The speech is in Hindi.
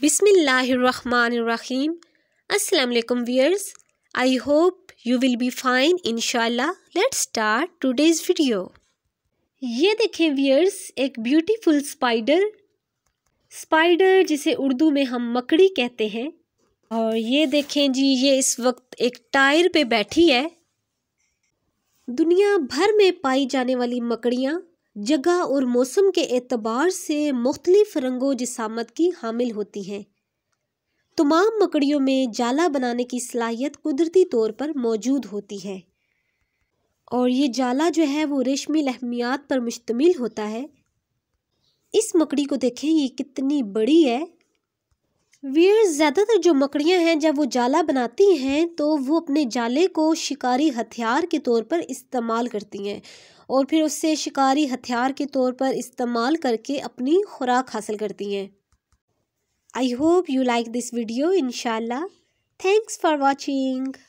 बिसमीम असलकम viewers I hope you will be fine इनशाला लेट्स स्टार्ट टूडेज़ वीडियो ये देखें वियर्स एक ब्यूटीफुल स्पाइडर स्पाइडर जिसे उर्दू में हम मकड़ी कहते हैं और ये देखें जी ये इस वक्त एक टायर पे बैठी है दुनिया भर में पाई जाने वाली मकड़ियाँ जगह और मौसम के एतबार से मुख्तलिफ रंगो जिसामत की हामिल होती हैं तमाम मकड़ियों में जाला बनाने की सलाहियत कुदरती तौर पर मौजूद होती है और ये जाला जो है वो रेशमी लहमियात पर मुश्तमिल होता है इस मकड़ी को देखें ये कितनी बड़ी है वीर ज़्यादातर जो मकड़ियाँ हैं जब वो जाला बनाती हैं तो वो अपने जाले को शिकारी हथियार के तौर पर इस्तेमाल करती हैं और फिर उससे शिकारी हथियार के तौर पर इस्तेमाल करके अपनी खुराक हासिल करती हैं I hope you like this video in thanks for watching